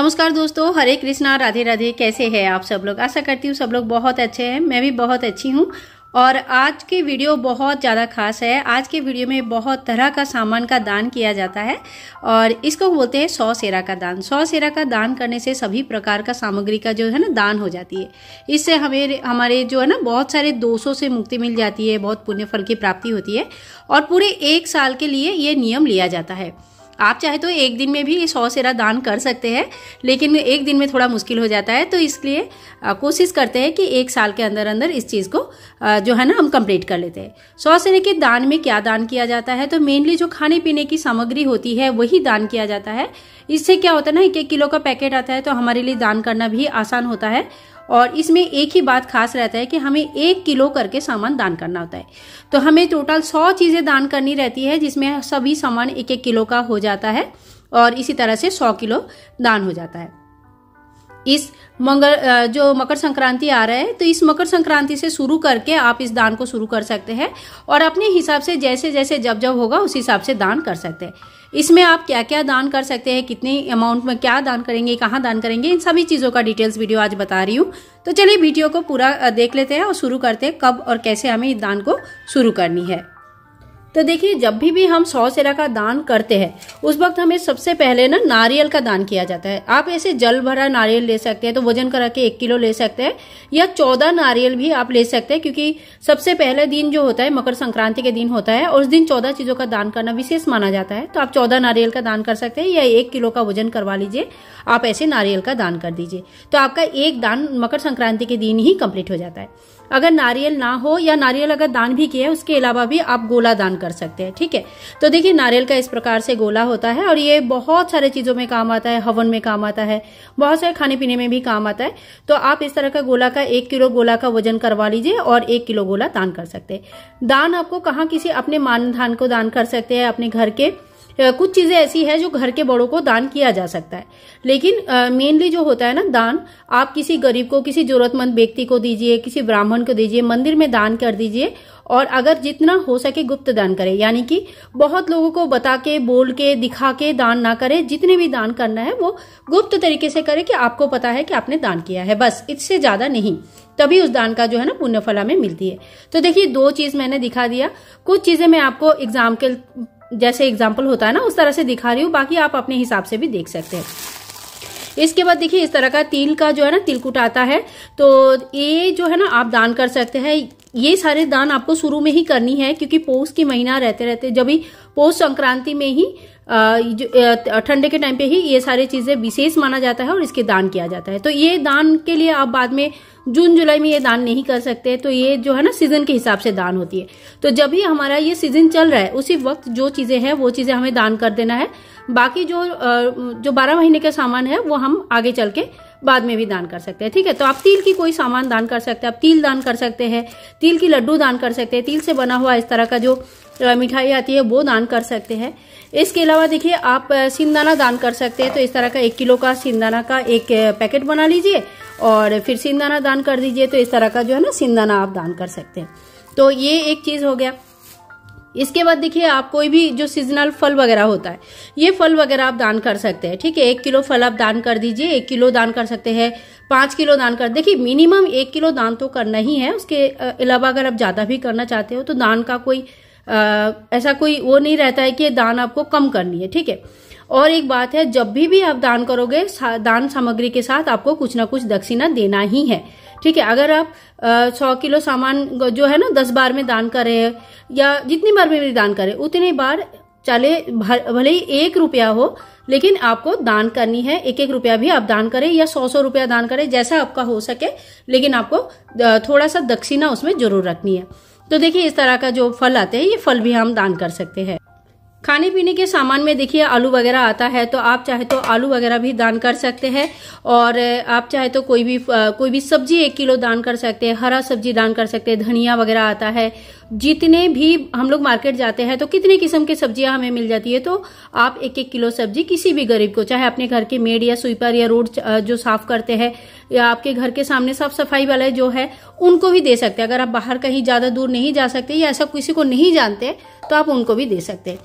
नमस्कार दोस्तों हरे कृष्णा राधे राधे कैसे हैं आप सब लोग आशा करती हूँ सब लोग बहुत अच्छे हैं मैं भी बहुत अच्छी हूँ और आज की वीडियो बहुत ज़्यादा खास है आज के वीडियो में बहुत तरह का सामान का दान किया जाता है और इसको बोलते हैं सौ सेरा का दान सौ सेरा का दान करने से सभी प्रकार का सामग्री का जो है ना दान हो जाती है इससे हमें हमारे जो है ना बहुत सारे दोषों से मुक्ति मिल जाती है बहुत पुण्य फल की प्राप्ति होती है और पूरे एक साल के लिए ये नियम लिया जाता है आप चाहे तो एक दिन में भी ये सौ सेरा दान कर सकते हैं लेकिन एक दिन में थोड़ा मुश्किल हो जाता है तो इसलिए कोशिश करते हैं कि एक साल के अंदर अंदर इस चीज़ को जो है ना हम कंप्लीट कर लेते हैं सौ सेरे के दान में क्या दान किया जाता है तो मेनली जो खाने पीने की सामग्री होती है वही दान किया जाता है इससे क्या होता है ना एक एक किलो का पैकेट आता है तो हमारे लिए दान करना भी आसान होता है और इसमें एक ही बात खास रहता है कि हमें एक किलो करके सामान दान करना होता है तो हमें टोटल सौ चीज़ें दान करनी रहती है जिसमें सभी सामान एक एक किलो का हो जाता है और इसी तरह से सौ किलो दान हो जाता है इस मंगल जो मकर संक्रांति आ रहा है तो इस मकर संक्रांति से शुरू करके आप इस दान को शुरू कर सकते हैं और अपने हिसाब से जैसे जैसे जब जब होगा उस हिसाब से दान कर सकते हैं इसमें आप क्या क्या दान कर सकते हैं कितने अमाउंट में क्या दान करेंगे कहाँ दान करेंगे इन सभी चीज़ों का डिटेल्स वीडियो आज बता रही हूँ तो चलिए वीडियो को पूरा देख लेते हैं और शुरू करते हैं कब और कैसे हमें इस दान को शुरू करनी है तो देखिए जब भी भी हम सौ सेरा का दान करते हैं उस वक्त हमें सबसे पहले ना नारियल का दान किया जाता है आप ऐसे जल भरा नारियल ले सकते हैं तो वजन करा के एक किलो ले सकते हैं या चौदह नारियल भी आप ले सकते हैं क्योंकि सबसे पहले दिन जो होता है मकर संक्रांति के दिन होता है और उस दिन चौदह चीजों का दान करना विशेष माना जाता है तो आप चौदह नारियल का दान कर सकते हैं या एक किलो का वजन करवा लीजिए आप ऐसे नारियल का दान कर दीजिए तो आपका एक दान मकर संक्रांति के दिन ही कंप्लीट हो जाता है अगर नारियल ना हो या नारियल अगर दान भी किया है उसके अलावा भी आप गोला दान कर सकते हैं ठीक है तो देखिए नारियल का इस प्रकार से गोला होता है और ये बहुत सारे चीज़ों में काम आता है हवन में काम आता है बहुत सारे खाने पीने में भी काम आता है तो आप इस तरह का गोला का एक किलो गोला का वजन करवा लीजिए और एक किलो गोला दान कर सकते हैं दान आपको कहाँ किसी अपने मान धान को दान कर सकते हैं अपने घर के कुछ चीज़ें ऐसी है जो घर के बड़ों को दान किया जा सकता है लेकिन मेनली जो होता है ना दान आप किसी गरीब को किसी जरूरतमंद व्यक्ति को दीजिए किसी ब्राह्मण को दीजिए मंदिर में दान कर दीजिए और अगर जितना हो सके गुप्त दान करें यानी कि बहुत लोगों को बता के बोल के दिखा के दान ना करें जितने भी दान करना है वो गुप्त तरीके से करें कि आपको पता है कि आपने दान किया है बस इससे ज़्यादा नहीं तभी उस दान का जो है ना पुण्यफला में मिलती है तो देखिए दो चीज़ मैंने दिखा दिया कुछ चीज़ें मैं आपको एग्जाम्पल जैसे एग्जाम्पल होता है ना उस तरह से दिखा रही हूँ बाकी आप अपने हिसाब से भी देख सकते हैं इसके बाद देखिए इस तरह का तिल का जो है ना तिलकुट आता है तो ये जो है ना आप दान कर सकते हैं ये सारे दान आपको शुरू में ही करनी है क्योंकि पोष की महीना रहते रहते जब भी पौष संक्रांति में ही ठंडे के टाइम पे ही ये सारी चीज़ें विशेष माना जाता है और इसके दान किया जाता है तो ये दान के लिए आप बाद में जून जुलाई में ये दान नहीं कर सकते तो ये जो है ना सीजन के हिसाब से दान होती है तो जब भी हमारा ये सीजन चल रहा है उसी वक्त जो चीज़ें हैं वो चीज़ें हमें दान कर देना है बाकी जो जो बारह महीने का सामान है वो हम आगे चल के बाद में भी दान कर सकते हैं ठीक है तो आप तिल की कोई सामान दान कर सकते हैं आप तिल दान कर सकते हैं तिल की लड्डू दान कर सकते हैं तिल से बना हुआ इस तरह का जो मिठाई आती है वो दान कर सकते हैं इसके अलावा देखिए आप सिंदाना दान कर सकते हैं तो इस तरह का एक किलो का सिंदाना का एक पैकेट बना लीजिए और फिर सिंदाना दान कर दीजिए तो इस तरह का जो है ना सिंदाना आप दान कर सकते हैं तो ये एक चीज़ हो गया इसके बाद देखिए आप कोई भी जो सीजनल फल वगैरह होता है ये फल वगैरह आप दान कर सकते हैं ठीक है एक किलो फल आप दान कर दीजिए एक किलो दान कर सकते हैं पांच किलो दान कर देखिए मिनिमम एक किलो दान तो करना ही है उसके अलावा अगर आप ज़्यादा भी करना चाहते हो तो दान का कोई ऐसा कोई वो नहीं रहता है कि दान आपको कम करनी है ठीक है और एक बात है जब भी भी आप दान करोगे दान सामग्री के साथ आपको कुछ ना कुछ दक्षिणा देना ही है ठीक है अगर आप सौ किलो सामान जो है ना दस बार में दान करें या जितनी बार में भी दान करें उतनी बार चले भले ही एक रुपया हो लेकिन आपको दान करनी है एक एक रुपया भी आप दान करें या सौ सौ रुपया दान करें जैसा आपका हो सके लेकिन आपको थोड़ा सा दक्षिणा उसमें जरूर रखनी है तो देखिए इस तरह का जो फल आते हैं ये फल भी हम दान कर सकते हैं खाने पीने के सामान में देखिए आलू वगैरह आता है तो आप चाहे तो आलू वगैरह भी दान कर सकते हैं और आप चाहे तो कोई भी कोई भी सब्जी एक किलो दान कर सकते हैं हरा सब्जी दान कर सकते हैं धनिया वगैरह आता है जितने भी हम लोग मार्केट जाते हैं तो कितने किस्म की सब्जियां हमें मिल जाती है तो आप एक एक किलो सब्जी किसी भी गरीब को चाहे अपने घर के मेड या स्वीपर या रोड जो साफ करते हैं या आपके घर के सामने साफ सफाई वाले जो है उनको भी दे सकते हैं अगर आप बाहर कहीं ज्यादा दूर नहीं जा सकते या ऐसा किसी को नहीं जानते तो आप उनको भी दे सकते हैं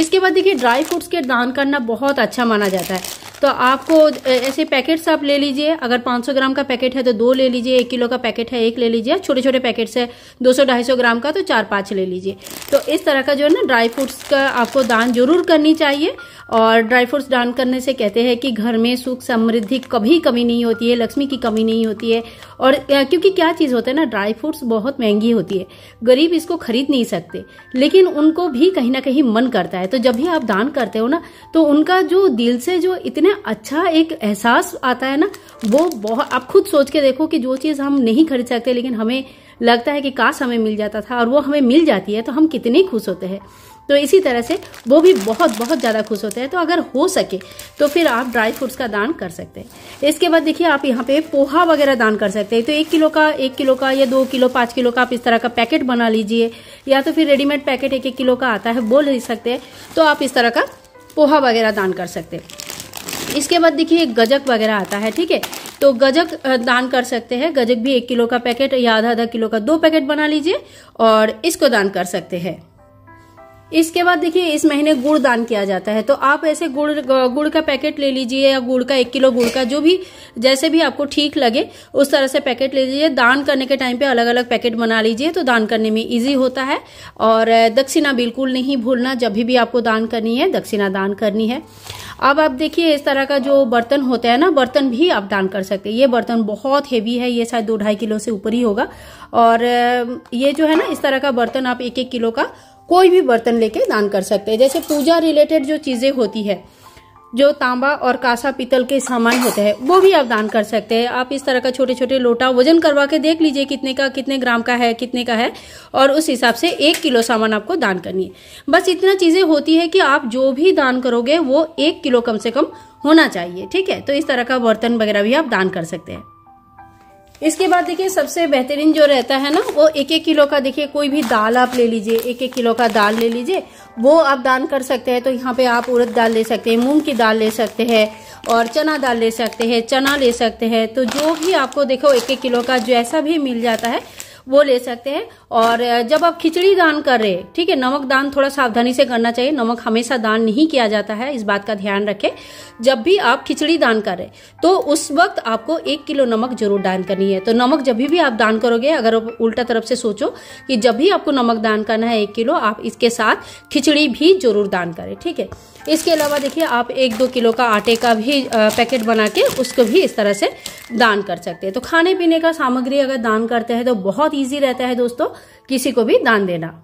इसके बाद देखिए ड्राई फ्रूट्स के दान करना बहुत अच्छा माना जाता है तो आपको ऐसे पैकेट्स आप ले लीजिए अगर 500 ग्राम का पैकेट है तो दो ले लीजिए एक किलो का पैकेट है एक ले लीजिए छोटे छोटे पैकेट्स है 200-250 ग्राम का तो चार पांच ले लीजिए तो इस तरह का जो है ना ड्राई फ्रूट्स का आपको दान जरूर करनी चाहिए और ड्राई फ्रूट्स दान करने से कहते हैं कि घर में सुख समृद्धि कभी कमी नहीं होती है लक्ष्मी की कमी नहीं होती है और क्योंकि क्या चीज़ होता है ना ड्राई फ्रूट्स बहुत महंगी होती है गरीब इसको खरीद नहीं सकते लेकिन उनको भी कहीं ना कहीं मन करता है तो जब भी आप दान करते हो ना तो उनका जो दिल से जो इतने ना अच्छा एक एहसास आता है ना वो बहुत आप खुद सोच के देखो कि जो चीज़ हम नहीं खरीद सकते लेकिन हमें लगता है कि काश हमें मिल जाता था और वो हमें मिल जाती है तो हम कितने खुश होते हैं तो इसी तरह से वो भी बहुत बहुत ज़्यादा खुश होते हैं तो अगर हो सके तो फिर आप ड्राई फ्रूट्स का दान कर सकते हैं इसके बाद देखिए आप यहाँ पे पोहा वगैरह दान कर सकते हैं तो एक किलो का एक किलो का या दो किलो पाँच किलो का आप इस तरह का पैकेट बना लीजिए या तो फिर रेडीमेड पैकेट एक एक किलो का आता है बोल नहीं सकते तो आप इस तरह का पोहा वगैरह दान कर सकते हैं इसके बाद देखिए गजक वगैरह आता है ठीक है तो गजक दान कर सकते हैं गजक भी एक किलो का पैकेट या आधा आधा किलो का दो पैकेट बना लीजिए और इसको दान कर सकते हैं इसके बाद देखिए इस महीने गुड़ दान किया जाता है तो आप ऐसे गुड़ गुड़ का पैकेट ले लीजिए या गुड़ का एक किलो गुड़ का जो भी जैसे भी आपको ठीक लगे उस तरह से पैकेट ले लीजिए दान करने के टाइम पे अलग अलग पैकेट बना लीजिए तो दान करने में इजी होता है और दक्षिणा बिल्कुल नहीं भूलना जब भी आपको दान करनी है दक्षिणा दान करनी है अब आप देखिए इस तरह का जो बर्तन होता है ना बर्तन भी आप दान कर सकते हैं ये बर्तन बहुत हेवी है ये शायद दो ढाई किलो से ऊपर ही होगा और ये जो है ना इस तरह का बर्तन आप एक एक किलो का कोई भी बर्तन लेके दान कर सकते हैं जैसे पूजा रिलेटेड जो चीजें होती है जो तांबा और कासा पीतल के सामान होते हैं वो भी आप दान कर सकते हैं आप इस तरह का छोटे छोटे लोटा वजन करवा के देख लीजिए कितने का कितने ग्राम का है कितने का है और उस हिसाब से एक किलो सामान आपको दान करनी है बस इतना चीज़ें होती है कि आप जो भी दान करोगे वो एक किलो कम से कम होना चाहिए ठीक है तो इस तरह का बर्तन वगैरह भी आप दान कर सकते हैं इसके बाद देखिए सबसे बेहतरीन जो रहता है ना वो एक एक किलो का देखिए कोई भी दाल आप ले लीजिए एक एक किलो का दाल ले लीजिए वो आप दान कर सकते हैं तो यहाँ पे आप उड़द दाल ले सकते हैं मूंग की दाल ले सकते हैं और चना दाल ले सकते हैं चना ले सकते हैं तो जो भी आपको देखो एक एक किलो का जैसा भी मिल जाता है वो ले सकते हैं और जब आप खिचड़ी दान कर रहे हैं ठीक है नमक दान थोड़ा सावधानी से करना चाहिए नमक हमेशा दान नहीं किया जाता है इस बात का ध्यान रखें जब भी आप खिचड़ी दान कर रहे तो उस वक्त आपको एक किलो नमक जरूर दान करनी है तो नमक जब भी आप दान करोगे अगर उल्टा तरफ से सोचो कि जब भी आपको नमक दान करना है एक किलो आप इसके साथ खिचड़ी भी जरूर दान करें ठीक है इसके अलावा देखिए आप एक दो किलो का आटे का भी पैकेट बना के उसको भी इस तरह से दान कर सकते हैं तो खाने पीने का सामग्री अगर दान करते हैं तो बहुत ईजी रहता है दोस्तों किसी को भी दान देना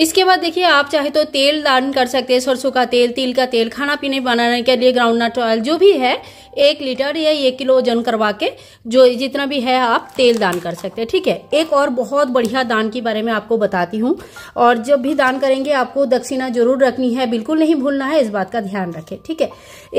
इसके बाद देखिए आप चाहे तो तेल दान कर सकते हैं सरसों का तेल तिल का तेल खाना पीने बनाने के लिए ग्राउंड नट ऑयल जो भी है एक लीटर या एक किलो वजन करवा के जो जितना भी है आप तेल दान कर सकते हैं ठीक है एक और बहुत बढ़िया दान के बारे में आपको बताती हूँ और जब भी दान करेंगे आपको दक्षिणा जरूर रखनी है बिल्कुल नहीं भूलना है इस बात का ध्यान रखें ठीक है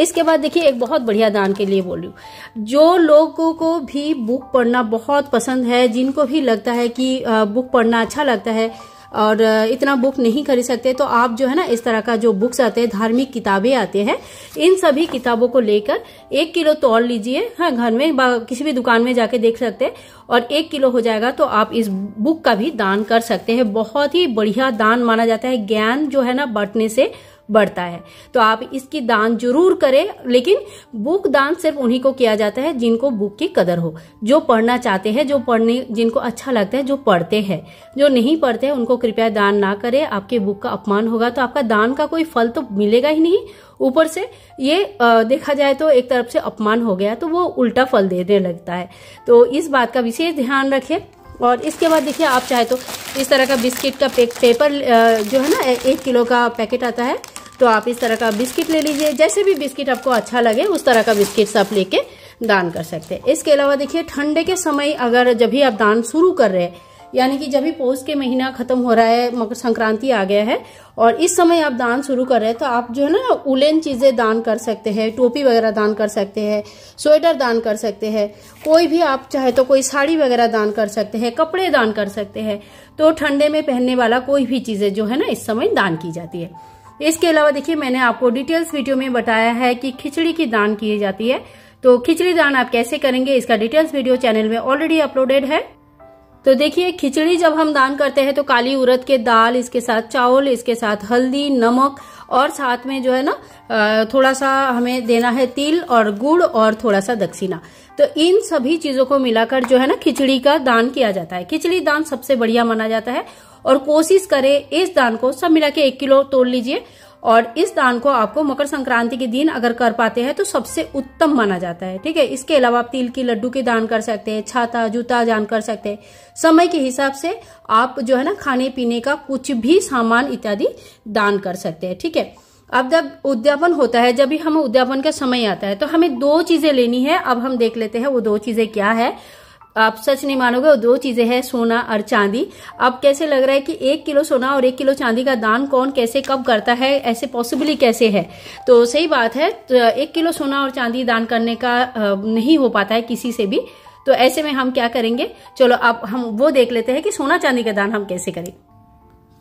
इसके बाद देखिए एक बहुत बढ़िया दान के लिए बोल रही जो लोगों को भी बुक पढ़ना बहुत पसंद है जिनको भी लगता है कि बुक पढ़ना अच्छा लगता है और इतना बुक नहीं खरीद सकते तो आप जो है ना इस तरह का जो बुक्स आते हैं धार्मिक किताबें आते हैं इन सभी किताबों को लेकर एक किलो तोड़ लीजिए हाँ घर में किसी भी दुकान में जाके देख सकते हैं और एक किलो हो जाएगा तो आप इस बुक का भी दान कर सकते हैं बहुत ही बढ़िया दान माना जाता है ज्ञान जो है ना बांटने से बढ़ता है तो आप इसकी दान जरूर करें लेकिन बुक दान सिर्फ उन्हीं को किया जाता है जिनको बुक की कदर हो जो पढ़ना चाहते हैं जो पढ़ने जिनको अच्छा लगता है जो पढ़ते हैं जो नहीं पढ़ते हैं उनको कृपया दान ना करें आपके बुक का अपमान होगा तो आपका दान का कोई फल तो मिलेगा ही नहीं ऊपर से ये देखा जाए तो एक तरफ से अपमान हो गया तो वो उल्टा फल देने लगता है तो इस बात का विशेष ध्यान रखें और इसके बाद देखिए आप चाहे तो इस तरह का बिस्किट का पे, पेपर जो है ना एक किलो का पैकेट आता है तो आप इस तरह का बिस्किट ले लीजिए जैसे भी बिस्किट आपको अच्छा लगे उस तरह का बिस्किट आप लेके दान कर सकते हैं इसके अलावा देखिए ठंडे के समय अगर जब भी आप दान शुरू कर रहे हैं यानी कि जब भी पोष के महीना खत्म हो रहा है मकर संक्रांति आ गया है और इस समय आप दान शुरू कर रहे हैं तो आप जो है ना उलेन चीज़ें दान कर सकते हैं टोपी वगैरह दान कर सकते हैं स्वेटर दान कर सकते हैं कोई भी आप चाहे तो कोई साड़ी वगैरह दान कर सकते हैं कपड़े दान कर सकते हैं तो ठंडे में पहनने वाला कोई भी चीज़ें जो है ना इस समय दान की जाती है इसके अलावा देखिए मैंने आपको डिटेल्स वीडियो में बताया है कि खिचड़ी की दान की जाती है तो खिचड़ी दान आप कैसे करेंगे इसका डिटेल्स वीडियो चैनल में ऑलरेडी अपलोडेड है तो देखिए खिचड़ी जब हम दान करते हैं तो काली उड़द के दाल इसके साथ चावल इसके साथ हल्दी नमक और साथ में जो है ना थोड़ा सा हमें देना है तिल और गुड़ और थोड़ा सा दक्षिणा तो इन सभी चीजों को मिलाकर जो है ना खिचड़ी का दान किया जाता है खिचड़ी दान सबसे बढ़िया माना जाता है और कोशिश करें इस दान को सब मिला के एक किलो तोड़ लीजिए और इस दान को आपको मकर संक्रांति के दिन अगर कर पाते हैं तो सबसे उत्तम माना जाता है ठीक है इसके अलावा आप तिल की लड्डू के दान कर सकते हैं छाता जूता दान कर सकते हैं समय के हिसाब से आप जो है ना खाने पीने का कुछ भी सामान इत्यादि दान कर सकते हैं ठीक है थीके? अब जब उद्यापन होता है जब भी हमें उद्यापन का समय आता है तो हमें दो चीजें लेनी है अब हम देख लेते हैं वो दो चीजें क्या है आप सच नहीं मानोगे दो चीजें हैं सोना और चांदी अब कैसे लग रहा है कि एक किलो सोना और एक किलो चांदी का दान कौन कैसे कब करता है ऐसे पॉसिबली कैसे है तो सही बात है तो एक किलो सोना और चांदी दान करने का नहीं हो पाता है किसी से भी तो ऐसे में हम क्या करेंगे चलो अब हम वो देख लेते हैं कि सोना चांदी का दान हम कैसे करें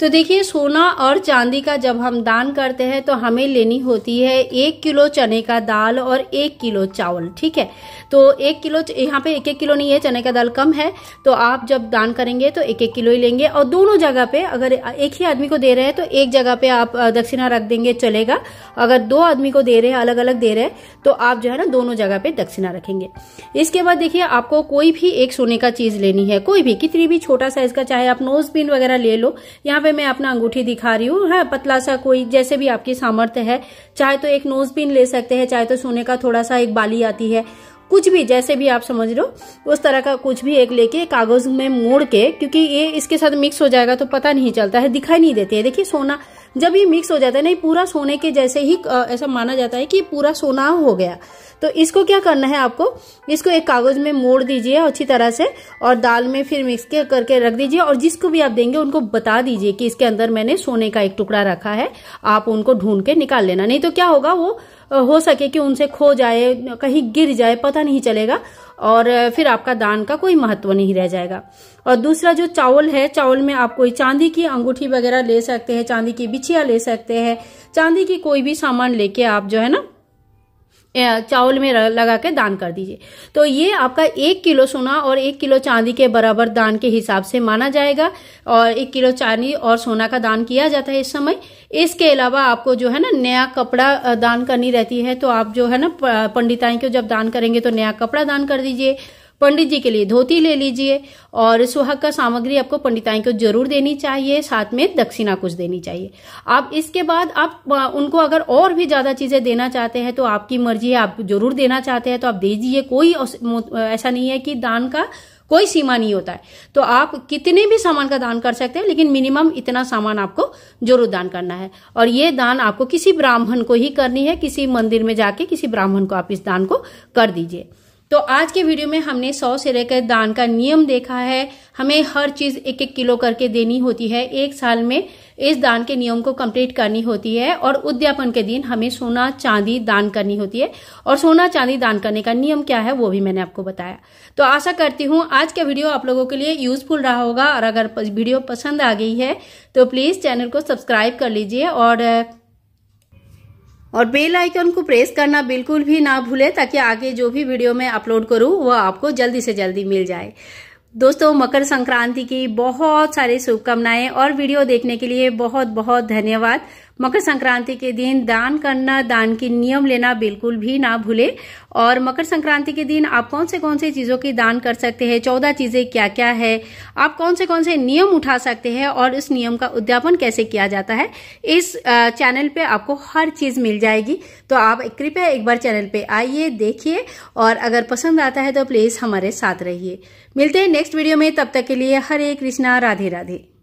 तो देखिए सोना और चांदी का जब हम दान करते हैं तो हमें लेनी होती है एक किलो चने का दाल और एक किलो चावल ठीक है तो एक किलो यहाँ पे एक एक किलो नहीं है चने का दाल कम है तो आप जब दान करेंगे तो एक एक किलो ही लेंगे और दोनों जगह पे अगर एक ही आदमी को दे रहे हैं तो एक जगह पे आप दक्षिणा रख देंगे चलेगा अगर दो आदमी को दे रहे हैं अलग अलग दे रहे हैं तो आप जो है ना दोनों जगह पे दक्षिणा रखेंगे इसके बाद देखिए आपको कोई भी एक सोने का चीज लेनी है कोई भी कितनी भी छोटा साइज का चाहे आप नोज पिन वगैरह ले लो यहाँ पे पे मैं अपना अंगूठी दिखा रही हूँ है हाँ, पतला सा कोई जैसे भी आपकी सामर्थ्य है चाहे तो एक नोज पिन ले सकते हैं चाहे तो सोने का थोड़ा सा एक बाली आती है कुछ भी जैसे भी आप समझ लो उस तरह का कुछ भी एक लेके कागज में मोड़ के क्योंकि ये इसके साथ मिक्स हो जाएगा तो पता नहीं चलता है दिखाई नहीं देती है देखिए सोना जब ये मिक्स हो जाता है नहीं पूरा सोने के जैसे ही ऐसा माना जाता है कि पूरा सोना हो गया तो इसको क्या करना है आपको इसको एक कागज में मोड़ दीजिए अच्छी तरह से और दाल में फिर मिक्स करके रख दीजिए और जिसको भी आप देंगे उनको बता दीजिए कि इसके अंदर मैंने सोने का एक टुकड़ा रखा है आप उनको ढूंढ के निकाल लेना नहीं तो क्या होगा वो हो सके कि उनसे खो जाए कहीं गिर जाए पता नहीं चलेगा और फिर आपका दान का कोई महत्व नहीं रह जाएगा और दूसरा जो चावल है चावल में आप कोई चांदी की अंगूठी वगैरह ले सकते हैं चांदी की बिछिया ले सकते हैं चांदी की कोई भी सामान लेके आप जो है ना चावल में लगा के दान कर दीजिए तो ये आपका एक किलो सोना और एक किलो चांदी के बराबर दान के हिसाब से माना जाएगा और एक किलो चांदी और सोना का दान किया जाता है इस समय इसके अलावा आपको जो है ना नया कपड़ा दान करनी रहती है तो आप जो है ना पंडिताई को जब दान करेंगे तो नया कपड़ा दान कर दीजिए पंडित जी के लिए धोती ले लीजिए और सुहाग का सामग्री आपको पंडिताई को जरूर देनी चाहिए साथ में दक्षिणा कुछ देनी चाहिए आप इसके बाद आप उनको अगर और भी ज्यादा चीजें देना चाहते हैं तो आपकी मर्जी है आप जरूर देना चाहते हैं तो आप दे दीजिए कोई ऐसा नहीं है कि दान का कोई सीमा नहीं होता है तो आप कितने भी सामान का दान कर सकते हैं लेकिन मिनिमम इतना सामान आपको जरूर दान करना है और ये दान आपको किसी ब्राह्मण को ही करनी है किसी मंदिर में जाके किसी ब्राह्मण को आप इस दान को कर दीजिए तो आज के वीडियो में हमने सौ से लेकर दान का नियम देखा है हमें हर चीज़ एक एक किलो करके देनी होती है एक साल में इस दान के नियम को कंप्लीट करनी होती है और उद्यापन के दिन हमें सोना चांदी दान करनी होती है और सोना चांदी दान करने का नियम क्या है वो भी मैंने आपको बताया तो आशा करती हूँ आज का वीडियो आप लोगों के लिए यूजफुल रहा होगा और अगर वीडियो पसंद आ गई है तो प्लीज़ चैनल को सब्सक्राइब कर लीजिए और और बेल आइकन को प्रेस करना बिल्कुल भी ना भूले ताकि आगे जो भी वीडियो मैं अपलोड करूँ वह आपको जल्दी से जल्दी मिल जाए दोस्तों मकर संक्रांति की बहुत सारी शुभकामनाएं और वीडियो देखने के लिए बहुत बहुत धन्यवाद मकर संक्रांति के दिन दान करना दान के नियम लेना बिल्कुल भी ना भूले और मकर संक्रांति के दिन आप कौन से कौन से चीज़ों की दान कर सकते हैं चौदह चीज़ें क्या क्या है आप कौन से कौन से नियम उठा सकते हैं और इस नियम का उद्यापन कैसे किया जाता है इस चैनल पे आपको हर चीज़ मिल जाएगी तो आप कृपया एक बार चैनल पे आइए देखिए और अगर पसंद आता है तो प्लीज़ हमारे साथ रहिए मिलते हैं नेक्स्ट वीडियो में तब तक के लिए हरे कृष्णा राधे राधे